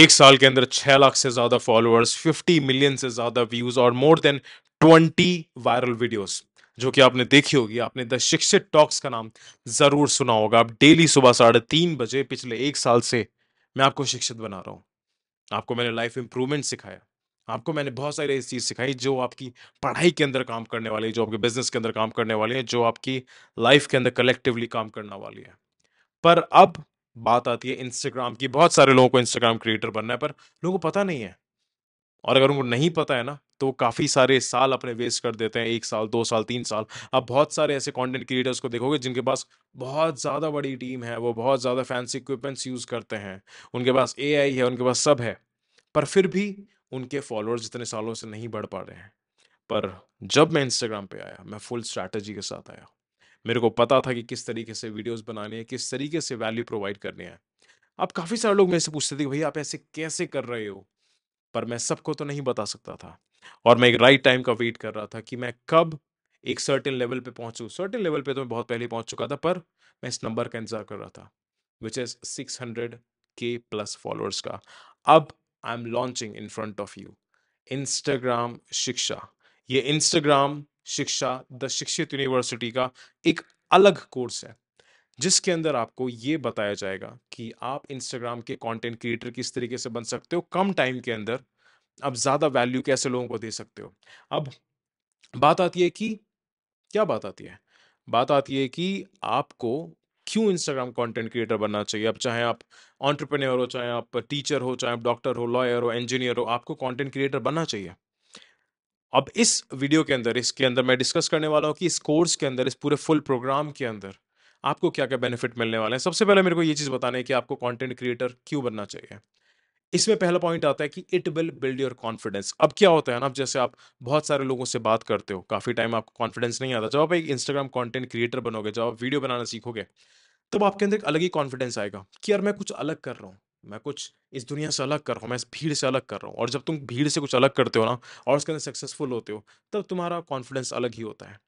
एक साल के अंदर छह लाख से ज्यादा फॉलोअर्स फिफ्टी मिलियन से ज्यादा व्यूज और more than twenty viral videos जो कि आपने देखी होगी आपने द शिक्षित टॉक्स का नाम जरूर सुना होगा आप डेली सुबह साढ़े तीन बजे पिछले एक साल से मैं आपको शिक्षित बना रहा हूँ आपको मैंने लाइफ इंप्रूवमेंट सिखाया आपको मैंने बहुत सारी ऐसी चीज़ सिखाई जो आपकी पढ़ाई के अंदर काम करने वाली है जो आपके बिजनेस के अंदर काम करने वाली है जो आपकी लाइफ के अंदर कलेक्टिवली काम करने वाली है पर अब बात आती है इंस्टाग्राम की बहुत सारे लोगों को इंस्टाग्राम क्रिएटर बनना है पर लोगों को पता नहीं है और अगर उनको नहीं पता है ना तो वो काफ़ी सारे साल अपने वेस्ट कर देते हैं एक साल दो साल तीन साल आप बहुत सारे ऐसे कंटेंट क्रिएटर्स को देखोगे जिनके पास बहुत ज़्यादा बड़ी टीम है वो बहुत ज़्यादा फैंसी इक्विपमेंट्स यूज़ करते हैं उनके पास ए है उनके पास सब है पर फिर भी उनके फॉलोअर्स इतने सालों से नहीं बढ़ पा रहे हैं पर जब मैं इंस्टाग्राम पे आया मैं फुल स्ट्रैटेजी के साथ आया मेरे को पता था कि किस तरीके से वीडियोस बनाने हैं किस तरीके से वैल्यू प्रोवाइड करने हैं आप काफ़ी सारे लोग मेरे से पूछते थे कि भैया आप ऐसे कैसे कर रहे हो पर मैं सबको तो नहीं बता सकता था और मैं एक राइट टाइम का वेट कर रहा था कि मैं कब एक सर्टेन लेवल पे पहुंचूं सर्टेन लेवल पे तो मैं बहुत पहले पहुंच चुका था पर मैं इस नंबर का इंतजार कर रहा था which is six hundred K plus followers का अब I am launching in front of you Instagram Shiksha ये इंस्टाग्राम शिक्षा द शिक्षित यूनिवर्सिटी का एक अलग कोर्स है जिसके अंदर आपको ये बताया जाएगा कि आप इंस्टाग्राम के कंटेंट क्रिएटर किस तरीके से बन सकते हो कम टाइम के अंदर अब ज़्यादा वैल्यू कैसे लोगों को दे सकते हो अब बात आती है कि क्या बात आती है बात आती है कि आपको क्यों इंस्टाग्राम कंटेंट क्रिएटर बनना चाहिए अब चाहे आप ऑन्टरप्रेन्योर हो चाहे आप टीचर हो चाहे आप डॉक्टर हो लॉयर हो इंजीनियर हो आपको कंटेंट क्रिएटर बनना चाहिए अब इस वीडियो के अंदर इसके अंदर मैं डिस्कस करने वाला हूँ कि इस कोर्स के अंदर इस पूरे फुल प्रोग्राम के अंदर आपको क्या क्या बेनिफिट मिलने वाले हैं सबसे पहले मेरे को ये चीज़ बताना है कि आपको कंटेंट क्रिएटर क्यों बनना चाहिए इसमें पहला पॉइंट आता है कि it will build your confidence अब क्या होता है ना अब जैसे आप बहुत सारे लोगों से बात करते हो काफ़ी टाइम आपको कॉन्फिडेंस नहीं आता जब आप एक इंस्टाग्राम कंटेंट क्रिएटर बनोगे जब आप वीडियो बनाना सीखोगे तब तो आपके अंदर एक अलग ही कॉन्फिडेंस आएगा कि यार मैं कुछ अलग कर रहा हूँ मैं कुछ इस दुनिया से अलग कर रहा हूँ मैं इस भीड़ से अलग कर रहा हूँ और जब तुम भीड़ से कुछ अलग करते हो ना और उसके अंदर सक्सेसफुल होते हो तब तुम्हारा कॉन्फिडेंस अलग ही होता है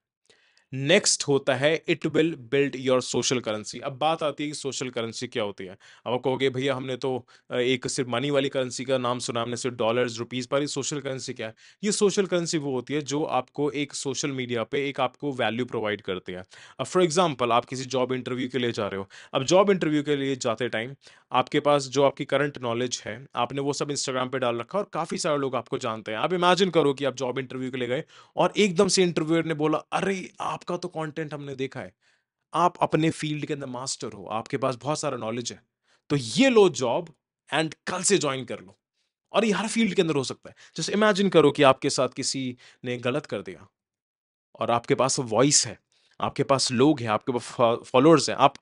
नेक्स्ट होता है it will build your social currency अब बात आती है कि सोशल करेंसी क्या होती है अब आप कहोगे भैया हमने तो एक सिर्फ मनी वाली करेंसी का नाम सुना हमने सिर्फ डॉलर्स रुपीज पर ये सोशल करेंसी क्या है ये सोशल करेंसी वो होती है जो आपको एक सोशल मीडिया पे एक आपको वैल्यू प्रोवाइड करती है अब फॉर एग्जाम्पल आप किसी जॉब इंटरव्यू के लिए जा रहे हो अब जॉब इंटरव्यू के लिए जाते टाइम आपके पास जो आपकी करंट नॉलेज है आपने वो सब इंस्टाग्राम पे डाल रखा और काफ़ी सारे लोग आपको जानते हैं आप इमेजिन करो कि आप जॉब इंटरव्यू के लिए गए और एकदम से इंटरव्यूअर ने बोला अरे आपका तो कॉन्टेंट हमने देखा है आप अपने फील्ड के अंदर मास्टर हो आपके पास बहुत सारा नॉलेज है तो ये लो जॉब एंड कल से ज्वाइन कर लो और ये हर फील्ड के अंदर हो सकता है जैसे इमेजिन करो कि आपके साथ किसी ने गलत कर दिया और आपके पास वॉइस है आपके पास लोग हैं आपके पास फॉलोअर्स हैं आप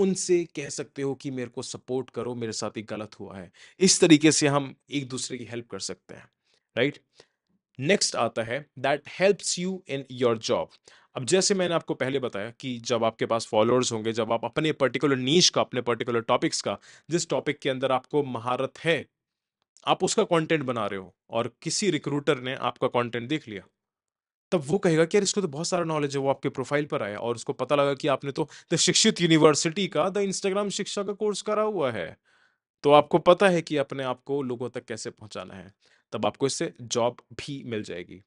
उनसे कह सकते हो कि मेरे को सपोर्ट करो मेरे साथ ही गलत हुआ है इस तरीके से हम एक दूसरे की हेल्प कर सकते हैं राइट नेक्स्ट आता है that helps you in your job अब जैसे मैंने आपको पहले बताया कि जब आपके पास फॉलोअर्स होंगे जब आप अपने पर्टिकुलर नीच का अपने पर्टिकुलर टॉपिक्स का जिस टॉपिक के अंदर आपको महारत है आप उसका कंटेंट बना रहे हो और किसी रिक्रूटर ने आपका कंटेंट देख लिया तब वो कहेगा कि यार इसको तो बहुत सारा नॉलेज है वो आपके प्रोफाइल पर आया और उसको पता लगा कि आपने तो द शिक्षित यूनिवर्सिटी का द इंस्टाग्राम शिक्षा का कोर्स करा हुआ है तो आपको पता है कि अपने आप को लोगों तक कैसे पहुंचाना है तब आपको इससे जॉब भी मिल जाएगी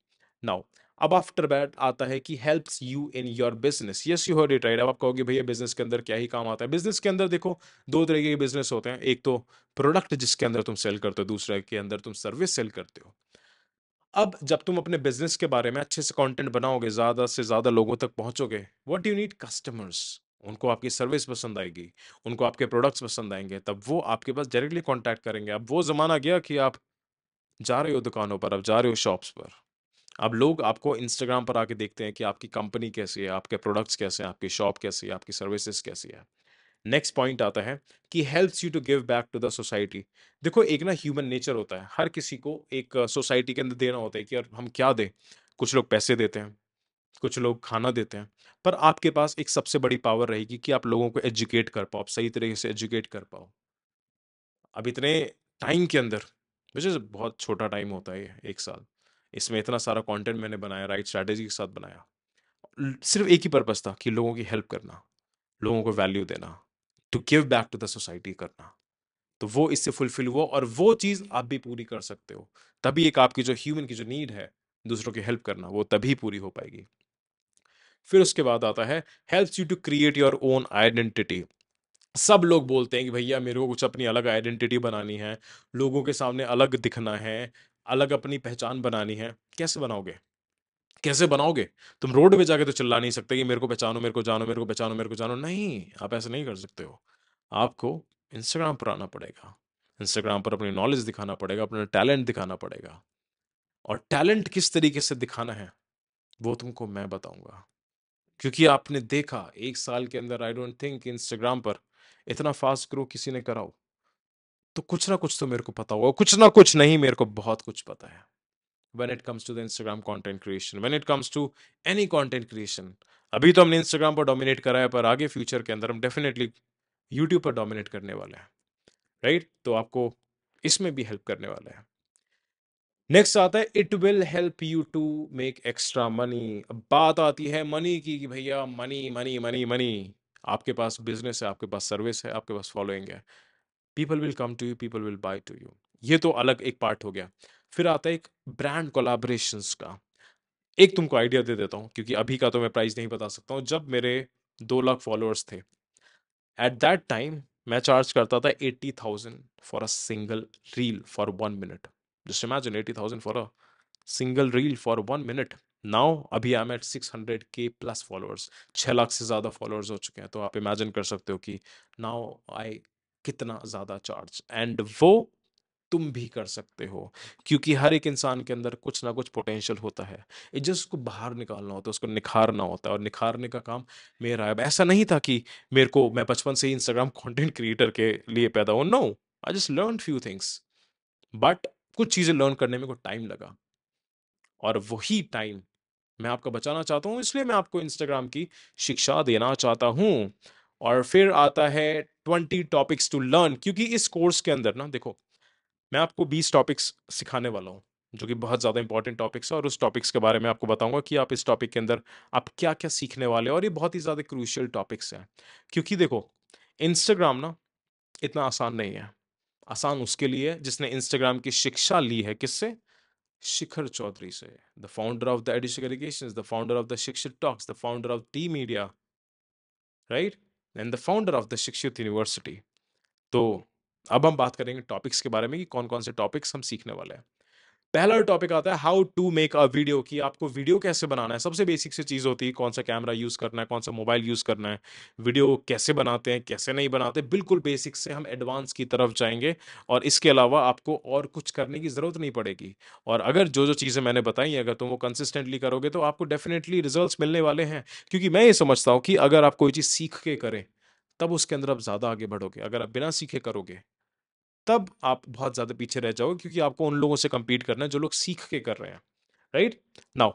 नाउ अब आफ्टर बैट आता है कि helps you in your business yes you heard it अब आप कहोगे भैया बिजनेस के अंदर क्या ही काम आता है बिजनेस के अंदर देखो दो तरीके के बिजनेस होते हैं एक तो प्रोडक्ट जिसके अंदर तुम सेल करते हो दूसरे के अंदर तुम सर्विस सेल करते हो अब जब तुम अपने बिजनेस के बारे में अच्छे से कंटेंट बनाओगे ज़्यादा से ज़्यादा लोगों तक पहुंचोगे व्हाट यू नीड कस्टमर्स उनको आपकी सर्विस पसंद आएगी उनको आपके प्रोडक्ट्स पसंद आएंगे तब वो आपके पास डायरेक्टली कांटेक्ट करेंगे अब वो ज़माना गया कि आप जा रहे हो दुकानों पर अब जा रहे हो शॉप्स पर अब लोग आपको इंस्टाग्राम पर आके देखते हैं कि आपकी कंपनी कैसी है आपके प्रोडक्ट्स कैसे हैं आपकी शॉप कैसी है आपकी सर्विसेज कैसी है नेक्स्ट पॉइंट आता है कि helps you to give back to the society देखो एक ना ह्यूमन नेचर होता है हर किसी को एक सोसाइटी के अंदर देना होता है कि यार हम क्या दें कुछ लोग पैसे देते हैं कुछ लोग खाना देते हैं पर आपके पास एक सबसे बड़ी पावर रहेगी कि आप लोगों को एजुकेट कर पाओ सही तरीके से एजुकेट कर पाओ अब इतने टाइम के अंदर विच इज़ बहुत छोटा टाइम होता है ये एक साल इसमें इतना सारा कंटेंट मैंने बनाया राइट स्ट्रैटेजी के साथ बनाया सिर्फ एक ही पर्पज़ था कि लोगों की हेल्प करना लोगों को वैल्यू देना to give back to the society करना तो वो इससे फुलफिल हुआ और वो चीज़ आप भी पूरी कर सकते हो तभी एक आपकी जो ह्यूमन की जो नीड है दूसरों की हेल्प करना वो तभी पूरी हो पाएगी फिर उसके बाद आता है help you to create your own identity सब लोग बोलते हैं कि भैया मेरे को कुछ अपनी अलग आइडेंटिटी बनानी है लोगों के सामने अलग दिखना है अलग अपनी पहचान बनानी है कैसे बनाओगे कैसे बनाओगे तुम रोड पे जाके तो चिल्ला नहीं सकते कि मेरे को पहचानो मेरे को जानो मेरे को पहचानो मेरे को जानो नहीं आप ऐसे नहीं कर सकते हो आपको इंस्टाग्राम पर आना पड़ेगा इंस्टाग्राम पर अपनी नॉलेज दिखाना पड़ेगा अपना टैलेंट दिखाना पड़ेगा और टैलेंट किस तरीके से दिखाना है वो तुमको मैं बताऊंगा क्योंकि आपने देखा एक साल के अंदर आई डोंट थिंक इंस्टाग्राम पर इतना फास्ट ग्रो किसी ने कराओ तो कुछ ना कुछ तो मेरे को पता होगा कुछ ना कुछ नहीं मेरे को बहुत कुछ पता है when it comes to the Instagram content creation, when it comes to any content creation. अभी तो हमने Instagram पर dominate करा है पर आगे future के अंदर हम definitely YouTube पर dominate करने वाले हैं right? तो आपको इसमें भी help करने वाले हैं नेक्स्ट आता है it will help you to make extra money अब बात आती है मनी की कि भैया मनी मनी मनी मनी आपके पास बिजनेस है आपके पास सर्विस है आपके पास फॉलोइंग है people will come to you people will buy to you ये तो अलग एक पार्ट हो गया फिर आता है एक ब्रांड कोलाब्रेशन का एक तुमको आइडिया दे देता हूँ क्योंकि अभी का तो मैं प्राइस नहीं बता सकता हूँ जब मेरे दो लाख फॉलोअर्स थे एट दैट टाइम मैं चार्ज करता था eighty thousand for a single reel for one minute just imagine eighty thousand for a single reel for one minute now अभी I am at six hundred K plus followers छः लाख से ज़्यादा followers हो चुके हैं तो आप इमेजिन कर सकते हो कि नाउ आई कितना ज़्यादा चार्ज एंड वो तुम भी कर सकते हो क्योंकि हर एक इंसान के अंदर कुछ ना कुछ पोटेंशियल होता है जस्ट उसको बाहर निकालना होता है उसको निखारना होता है और निखारने का काम मेरा है ऐसा नहीं था कि मेरे को मैं बचपन से ही इंस्टाग्राम कंटेंट क्रिएटर के लिए पैदा हुआ no I just learn few things but कुछ चीज़ें लर्न करने में को टाइम लगा और वही टाइम मैं आपका बचाना चाहता हूँ इसलिए मैं आपको इंस्टाग्राम की शिक्षा देना चाहता हूँ और फिर आता है ट्वेंटी टॉपिक्स टू लर्न क्योंकि इस कोर्स के अंदर ना देखो मैं आपको बीस टॉपिक्स सिखाने वाला हूँ जो कि बहुत ज़्यादा इंपॉर्टेंट टॉपिक्स है और उस टॉपिक्स के बारे में आपको बताऊंगा कि आप इस टॉपिक के अंदर आप क्या क्या सीखने वाले हैं और ये बहुत ही ज़्यादा क्रूशियल टॉपिक्स हैं क्योंकि देखो इंस्टाग्राम ना इतना आसान नहीं है आसान उसके लिए है जिसने इंस्टाग्राम की शिक्षा ली है किससे शिखर चौधरी से the founder of the edition allegation the founder of the Shikshit Talks the founder of T Media right and the founder of the Shikshit University तो अब हम बात करेंगे टॉपिक्स के बारे में कि कौन कौन से टॉपिक्स हम सीखने वाले हैं पहला टॉपिक आता है how to make a video कि आपको वीडियो कैसे बनाना है सबसे बेसिक से चीज़ होती है कौन सा कैमरा यूज़ करना है कौन सा मोबाइल यूज़ करना है वीडियो कैसे बनाते हैं कैसे नहीं बनाते बिल्कुल बेसिक से हम एडवांस की तरफ जाएंगे और इसके अलावा आपको और कुछ करने की ज़रूरत नहीं पड़ेगी और अगर जो जो चीज़ें मैंने बताई अगर तुम वो कंसिस्टेंटली करोगे तो आपको डेफिनेटली रिजल्ट मिलने वाले हैं क्योंकि मैं ये समझता हूँ कि अगर आप कोई चीज़ सीख के करें तब उसके अंदर आप ज़्यादा आगे बढ़ोगे अगर आप बिना सीखे करोगे तब आप बहुत ज़्यादा पीछे रह जाओगे क्योंकि आपको उन लोगों से कंपीट करना है जो लोग सीख के कर रहे हैं राइट नाउ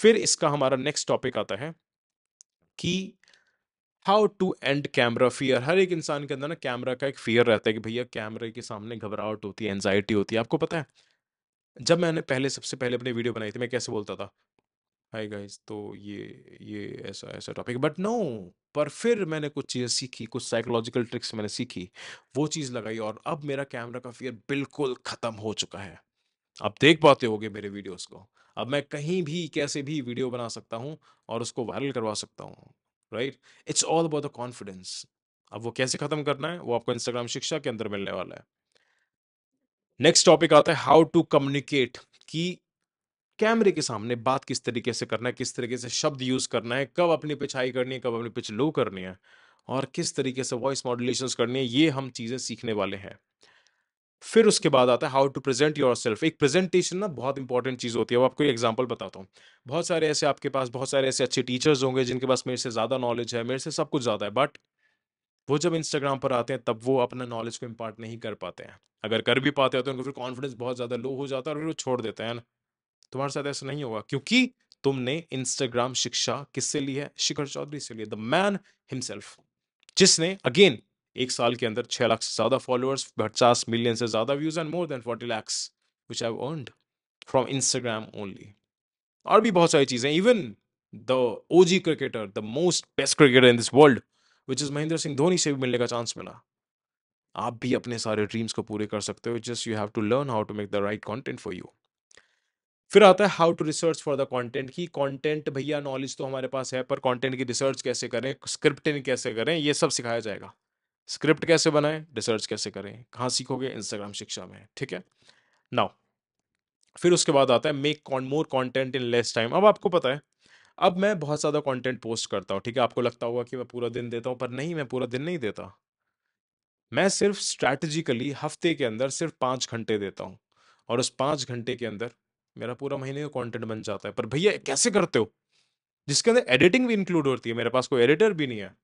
फिर इसका हमारा नेक्स्ट टॉपिक आता है कि how to end camera fear हर एक इंसान के अंदर ना कैमरा का एक फियर रहता है कि भैया कैमरे के सामने घबराहट होती है एनजाइटी होती है आपको पता है जब मैंने पहले सबसे पहले अपनी वीडियो बनाई थी मैं कैसे बोलता था हाय गाइस तो ये ये ऐसा ऐसा टॉपिक बट नो पर फिर मैंने कुछ चीज़ें सीखी कुछ साइकोलॉजिकल ट्रिक्स मैंने सीखी वो चीज़ लगाई और अब मेरा कैमरा का फियर बिल्कुल ख़त्म हो चुका है आप देख पाते होगे मेरे वीडियोस को अब मैं कहीं भी कैसे भी वीडियो बना सकता हूँ और उसको वायरल करवा सकता हूँ right it's all about the confidence अब वो कैसे ख़त्म करना है वो आपको इंस्टाग्राम शिक्षा के अंदर मिलने वाला है नेक्स्ट टॉपिक आता है हाउ टू कम्युनिकेट कि कैमरे के सामने बात किस तरीके से करना है किस तरीके से शब्द यूज करना है कब अपनी पिच हाई करनी है कब अपनी पिच लो करनी है और किस तरीके से वॉइस मॉड्यूलेशन करनी है ये हम चीज़ें सीखने वाले हैं फिर उसके बाद आता है how to present yourself एक प्रेजेंटेशन ना बहुत इंपॉर्टेंट चीज़ होती है अब आपको एक एग्जाम्पल बताता हूँ बहुत सारे ऐसे आपके पास बहुत सारे ऐसे अच्छे टीचर्स होंगे जिनके पास मेरे से ज़्यादा नॉलेज है मेरे से सब कुछ ज़्यादा है बट वो जब इंस्टाग्राम पर आते हैं तब वो अपना नॉलेज को इम्पार्ट नहीं कर पाते हैं अगर कर भी पाते हैं तो उनको फिर कॉन्फिडेंस बहुत ज़्यादा लो हो जाता है और फिर वो छोड़ देते हैं ना तुम्हारे साथ ऐसा नहीं होगा क्योंकि तुमने इंस्टाग्राम शिक्षा किससे ली है शिखर चौधरी से ली द मैन हिमसेल्फ जिसने अगेन एक साल के अंदर छह लाख से ज्यादा फॉलोअर्स पचास मिलियन से ज्यादा views and more than forty lakhs which have earned from Instagram only और भी बहुत सारी चीजें even the O G cricketer the most best cricketer in this world which is Mahendra Singh Dhoni से भी मिलने का चांस मिला आप भी अपने सारे ड्रीम्स को पूरे कर सकते हो just you have to learn how to make the right content for you फिर आता है how to research for the content की कंटेंट भैया नॉलेज तो हमारे पास है पर कंटेंट की रिसर्च कैसे करें स्क्रिप्टिंग कैसे करें ये सब सिखाया जाएगा स्क्रिप्ट कैसे बनाएं रिसर्च कैसे करें कहाँ सीखोगे इंस्टाग्राम शिक्षा में ठीक है नाउ फिर उसके बाद आता है make more content in less time अब आपको पता है अब मैं बहुत ज़्यादा कॉन्टेंट पोस्ट करता हूँ ठीक है आपको लगता होगा कि मैं पूरा दिन देता हूँ पर नहीं मैं पूरा दिन नहीं देता मैं सिर्फ स्ट्रैटेजिकली हफ्ते के अंदर सिर्फ पाँच घंटे देता हूँ और उस पाँच घंटे के अंदर मेरा पूरा महीने का कंटेंट बन जाता है पर भैया कैसे करते हो जिसके अंदर एडिटिंग भी इंक्लूड होती है मेरे पास कोई एडिटर भी नहीं है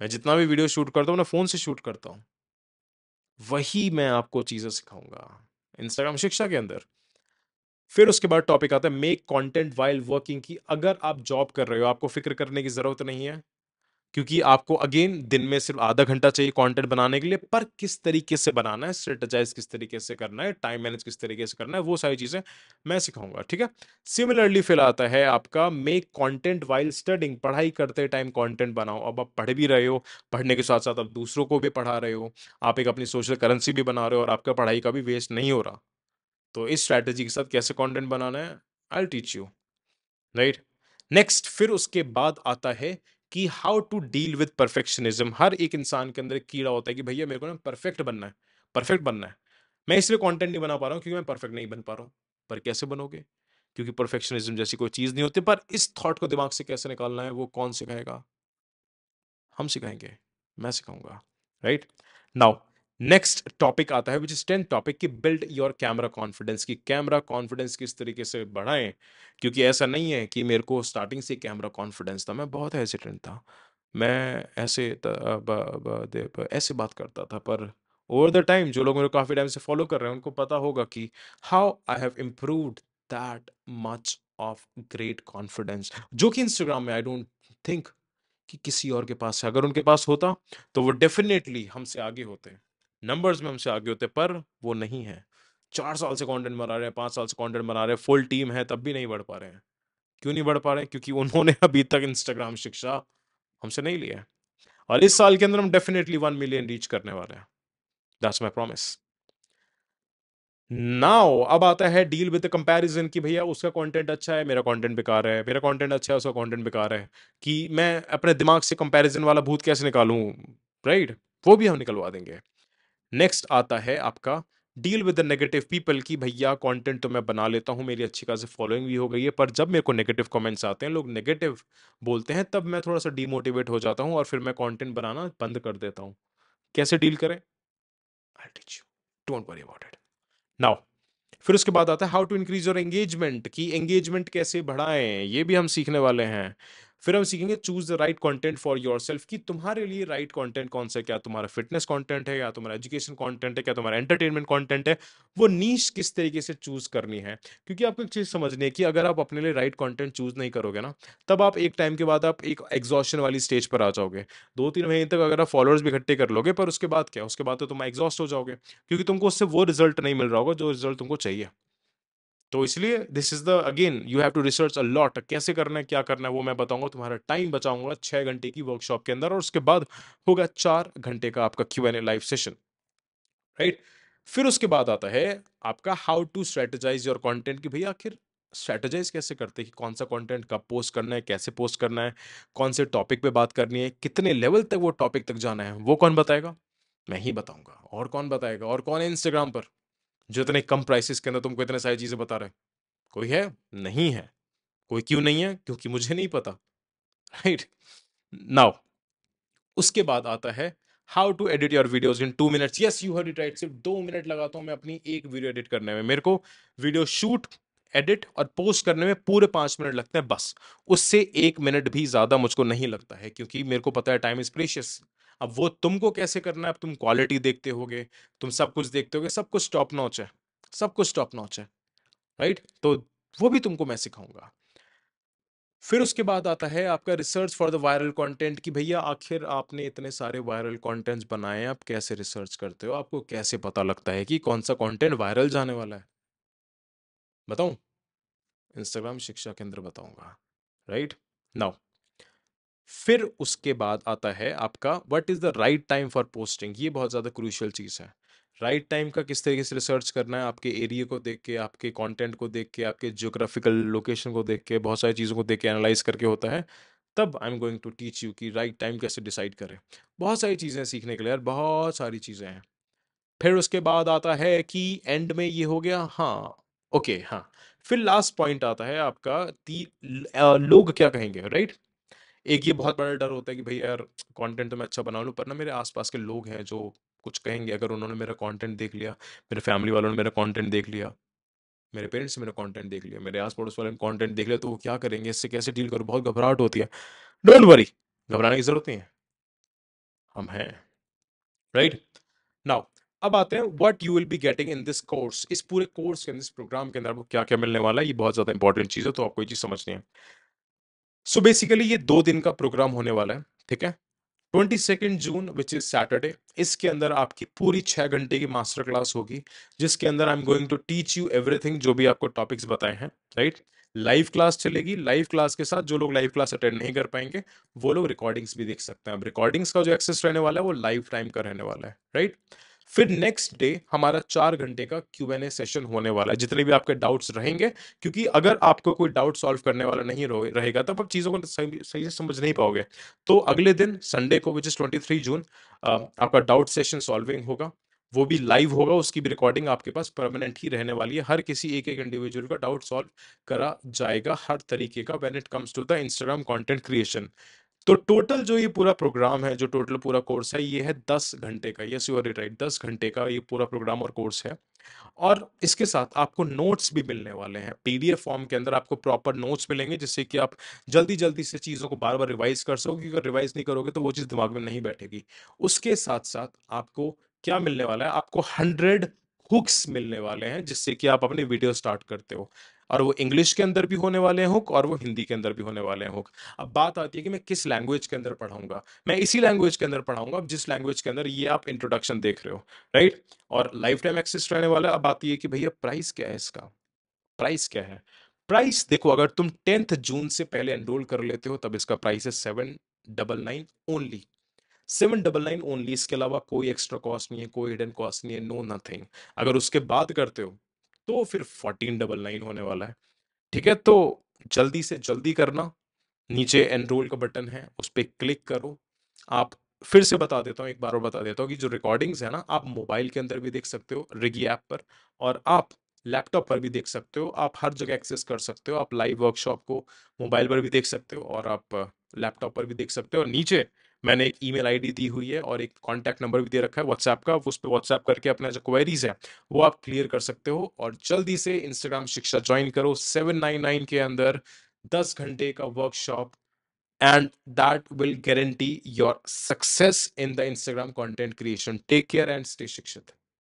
मैं जितना भी वीडियो शूट करता हूँ ना फ़ोन से शूट करता हूँ वही मैं आपको चीज़ें सिखाऊंगा इंस्टाग्राम शिक्षा के अंदर फिर उसके बाद टॉपिक आता है मेक कंटेंट वाइल वर्किंग की अगर आप जॉब कर रहे हो आपको फिक्र करने की ज़रूरत नहीं है क्योंकि आपको अगेन दिन में सिर्फ आधा घंटा चाहिए कंटेंट बनाने के लिए पर किस तरीके से बनाना है स्ट्रेटेजाइज किस तरीके से करना है टाइम मैनेज किस तरीके से करना है वो सारी चीज़ें मैं सिखाऊंगा ठीक है सिमिलरली फिर आता है आपका मेक कॉन्टेंट वाइल स्टडिंग पढ़ाई करते टाइम कॉन्टेंट बनाओ अब आप पढ़ भी रहे हो पढ़ने के साथ साथ आप दूसरों को भी पढ़ा रहे हो आप एक अपनी सोशल करेंसी भी बना रहे हो और आपका पढ़ाई का भी वेस्ट नहीं हो रहा तो इस स्ट्रैटेजी के साथ कैसे कॉन्टेंट बनाना है I teach you right next फिर उसके बाद आता है कि how to deal with perfectionism हर एक इंसान के अंदर एक कीड़ा होता है कि भैया मेरे को ना परफेक्ट बनना है परफेक्ट बनना है मैं इसलिए कंटेंट नहीं बना पा रहा हूँ क्योंकि मैं परफेक्ट नहीं बन पा रहा हूँ पर कैसे बनोगे क्योंकि परफेक्शनिज्म जैसी कोई चीज़ नहीं होती पर इस थॉट को दिमाग से कैसे निकालना है वो कौन सिखाएगा हम सिखाएंगे मैं सिखाऊंगा राइट नाउ नेक्स्ट टॉपिक आता है विच इज टेंथ टॉपिक कि बिल्ड योर कैमरा कॉन्फिडेंस कि कैमरा कॉन्फिडेंस किस तरीके से बढ़ाएं क्योंकि ऐसा नहीं है कि मेरे को स्टार्टिंग से कैमरा कॉन्फिडेंस था मैं बहुत हेजिटेंट था मैं ऐसे ऐसे बात करता था पर ओवर द टाइम जो लोग मेरे काफ़ी टाइम से फॉलो कर रहे हैं उनको पता होगा कि how I have improved that much of great confidence जो कि इंस्टाग्राम में आई डोंट थिंक कि किसी और के पास है अगर उनके पास होता तो वो डेफिनेटली हमसे आगे होते हैं नंबर्स में हमसे आगे होते पर वो नहीं है चार साल से कंटेंट बना रहे हैं पाँच साल से कंटेंट बना रहे हैं फुल टीम है तब भी नहीं बढ़ पा रहे हैं क्यों नहीं बढ़ पा रहे हैं क्योंकि उन्होंने अभी तक इंस्टाग्राम शिक्षा हमसे नहीं लिया है और इस साल के अंदर हम डेफिनेटली वन मिलियन रीच करने वाले हैं दैट्स माई प्रॉमिस नाउ अब आता है डील विद कंपैरिजन कि भैया उसका कंटेंट अच्छा है मेरा कंटेंट बेकार है मेरा कंटेंट अच्छा है उसका कंटेंट बेकार है कि मैं अपने दिमाग से कंपैरिजन वाला भूत कैसे निकालूं राइट right? वो भी हम निकलवा देंगे नेक्स्ट आता है आपका deal with the negative people की भैया कंटेंट तो मैं बना लेता हूँ मेरी अच्छी खासी फॉलोइंग भी हो गई है पर जब मेरे को नेगेटिव कमेंट्स आते हैं लोग नेगेटिव बोलते हैं तब मैं थोड़ा सा डीमोटिवेट हो जाता हूँ और फिर मैं कंटेंट बनाना बंद कर देता हूँ कैसे डील करें I teach you don't worry about it now फिर उसके बाद आता है how to increase your engagement कि एंगेजमेंट कैसे बढ़ाएं ये भी हम सीखने वाले हैं फिर हम सीखेंगे choose the right content for yourself कि तुम्हारे लिए राइट कंटेंट कौन सा क्या तुम्हारा फिटनेस कंटेंट है या तुम्हारा एजुकेशन कंटेंट है क्या तुम्हारा एंटरटेनमेंट कंटेंट है वो नीच किस तरीके से चूज करनी है क्योंकि आपको एक चीज समझनी है कि अगर आप अपने लिए राइट कॉन्टेंट चूज नहीं करोगे ना तब आप एक टाइम के बाद आप एक एग्जॉशन वाली स्टेज पर आ जाओगे दो तीन महीने तक अगर आप फॉलोअर्स भी इकट्ठे कर लोगे पर उसके बाद क्या उसके बाद तो तुम एग्जॉस्ट हो जाओगे क्योंकि तुमको उससे वो रिजल्ट नहीं मिल रहा होगा जो रिजल्ट तुमको चाहिए तो इसलिए this is the again you have to research a lot कैसे करना है क्या करना है वो मैं बताऊंगा तुम्हारा टाइम बचाऊंगा छह घंटे की वर्कशॉप के अंदर और उसके बाद होगा चार घंटे का आपका Q and A live session right फिर उसके बाद आता है आपका how to strategize your content कि भैया आखिर स्ट्रेटेजाइज कैसे करते हैं कि कौन सा कंटेंट कब पोस्ट करना है कैसे पोस्ट करना है कौन से टॉपिक पे बात करनी है कितने लेवल तक वो टॉपिक तक जाना है वो कौन बताएगा मैं ही बताऊंगा और कौन बताएगा और कौन है इंस्टाग्राम पर जो इतने कम प्राइसेस के अंदर तुमको इतने सारी चीजें बता रहे कोई है नहीं है कोई क्यों नहीं है क्योंकि मुझे नहीं पता राइट नाउ उसके बाद आता है how to edit your videos in two minutes yes you had it right सिर्फ दो मिनट लगाता हूँ मैं अपनी एक वीडियो एडिट करने में मेरे को वीडियो शूट एडिट और पोस्ट करने में पूरे पाँच मिनट लगते हैं बस उससे एक मिनट भी ज़्यादा मुझको नहीं लगता है क्योंकि मेरे को पता है टाइम इज प्रेशियस अब वो तुमको कैसे करना है अब तुम क्वालिटी देखते होगे तुम सब कुछ देखते होगे सब कुछ टॉप नॉच है सब कुछ टॉप नॉच है राइट तो वो भी तुमको मैं सिखाऊंगा फिर उसके बाद आता है आपका research for the viral content कि भैया आखिर आपने इतने सारे वायरल कंटेंट्स बनाए हैं आप कैसे रिसर्च करते हो आपको कैसे पता लगता है कि कौन सा कंटेंट वायरल जाने वाला है बताऊं इंस्टाग्राम शिक्षा केंद्र बताऊंगा राइट नाउ फिर उसके बाद आता है आपका what is the right time for posting ये बहुत ज़्यादा क्रूशियल चीज़ है राइट right टाइम का किस तरीके से रिसर्च करना है आपके एरिया को देख के आपके कंटेंट को देख के आपके जियोग्राफिकल लोकेशन को देख के बहुत सारी चीज़ों को देख के एनालाइज करके होता है तब I am going to teach you कि राइट टाइम कैसे डिसाइड करें बहुत सारी चीज़ें सीखने के लिए यार बहुत सारी चीज़ें हैं फिर उसके बाद आता है कि एंड में ये हो गया हाँ ओके हाँ फिर लास्ट पॉइंट आता है आपका ती, लोग क्या कहेंगे राइट right? एक ये बहुत बड़ा डर होता है कि भाई यार कंटेंट तो मैं अच्छा बना लूँ पर ना मेरे आसपास के लोग हैं जो कुछ कहेंगे अगर उन्होंने मेरा कंटेंट देख लिया मेरे फैमिली वालों ने मेरा कंटेंट देख लिया मेरे पेरेंट्स ने मेरा कंटेंट देख लिया मेरे आस पड़ोस वाले ने कॉन्टेंट देख लिया तो वो क्या करेंगे इससे कैसे डील करूँ बहुत घबराहट होती है डोंट वरी घबराने की जरूरत नहीं है हम हैं राइट नाउ अब आते हैं what you will be getting in this course इस पूरे कोर्स के अंदर इस प्रोग्राम के अंदर आपको क्या क्या मिलने वाला है ये बहुत ज़्यादा इंपॉर्टेंट चीज़ है तो आपको ये चीज़ समझनी है सो बेसिकली ये दो दिन का प्रोग्राम होने वाला है ठीक है twenty second June which is Saturday इसके अंदर आपकी पूरी छह घंटे की मास्टर क्लास होगी जिसके अंदर I am going to teach you everything जो भी आपको टॉपिक्स बताए हैं राइट लाइव क्लास चलेगी लाइव क्लास के साथ जो लोग लाइव क्लास अटेंड नहीं कर पाएंगे वो लोग रिकॉर्डिंग्स भी देख सकते हैं अब रिकॉर्डिंग्स का जो एक्सेस रहने वाला है वो लाइव टाइम का रहने वाला है राइट right? फिर नेक्स्ट डे हमारा चार घंटे का क्यू एन ए सेशन होने वाला है जितने भी आपके डाउट्स रहेंगे क्योंकि अगर आपको कोई डाउट सॉल्व करने वाला नहीं रहेगा तब आप चीज़ों को सही, से समझ नहीं पाओगे तो अगले दिन संडे को which is twenty three June आपका डाउट सेशन सॉल्विंग होगा वो भी लाइव होगा उसकी भी रिकॉर्डिंग आपके पास परमानेंट ही रहने वाली है हर किसी एक एक इंडिविजुअल का डाउट सॉल्व करा जाएगा हर तरीके का when it comes to the Instagram content creation तो टोटल जो ये पूरा प्रोग्राम है जो टोटल पूरा कोर्स है ये है दस घंटे का यस यू आर राइट दस घंटे का ये पूरा प्रोग्राम और कोर्स है और इसके साथ आपको नोट्स भी मिलने वाले हैं पीडीएफ फॉर्म के अंदर आपको प्रॉपर नोट्स मिलेंगे जिससे कि आप जल्दी जल्दी से चीज़ों को बार बार रिवाइज कर सकोगे अगर रिवाइज नहीं करोगे तो वो चीज़ दिमाग में नहीं बैठेगी उसके साथ साथ आपको क्या मिलने वाला है आपको हंड्रेड हुक्स मिलने वाले हैं जिससे कि आप अपने वीडियो स्टार्ट करते हो और वो इंग्लिश के अंदर भी होने वाले हों और वो हिंदी के अंदर भी होने वाले हों अब बात आती है कि मैं किस लैंग्वेज के अंदर पढ़ाऊंगा मैं इसी लैंग्वेज के अंदर पढ़ाऊंगा जिस लैंग्वेज के अंदर ये आप इंट्रोडक्शन देख रहे हो राइट और लाइफ टाइम एक्सेस रहने वाला अब आती है कि भैया प्राइस क्या है इसका प्राइस क्या है प्राइस देखो अगर तुम टेंथ जून से पहले एनरोल कर लेते हो तब इसका प्राइस है seven double nine only seven double nine only इसके अलावा कोई एक्स्ट्रा कॉस्ट नहीं है कोई हिडन कॉस्ट नहीं है नो नथिंग अगर उसके बाद करते हो तो फिर फोर्टीन डबल नाइन होने वाला है ठीक है तो जल्दी से जल्दी करना नीचे एनरोल का बटन है उस पर क्लिक करो आप फिर से बता देता हूँ एक बार और बता देता हूँ कि जो रिकॉर्डिंग्स है ना आप मोबाइल के अंदर भी देख सकते हो रिगी ऐप पर और आप लैपटॉप पर भी देख सकते हो आप हर जगह एक्सेस कर सकते हो आप लाइव वर्कशॉप को मोबाइल पर भी देख सकते हो और आप लैपटॉप पर भी देख सकते हो और नीचे मैंने एक ईमेल आईडी दी हुई है और एक कॉन्टैक्ट नंबर भी दे रखा है व्हाट्सएप का उस पर व्हाट्सएप करके अपना जो क्वेरीज है वो आप क्लियर कर सकते हो और जल्दी से इंस्टाग्राम शिक्षा ज्वाइन करो सेवन नाइन नाइन के अंदर दस घंटे का workshop and that will guarantee your success in the Instagram content creation take care and stay शिक्षित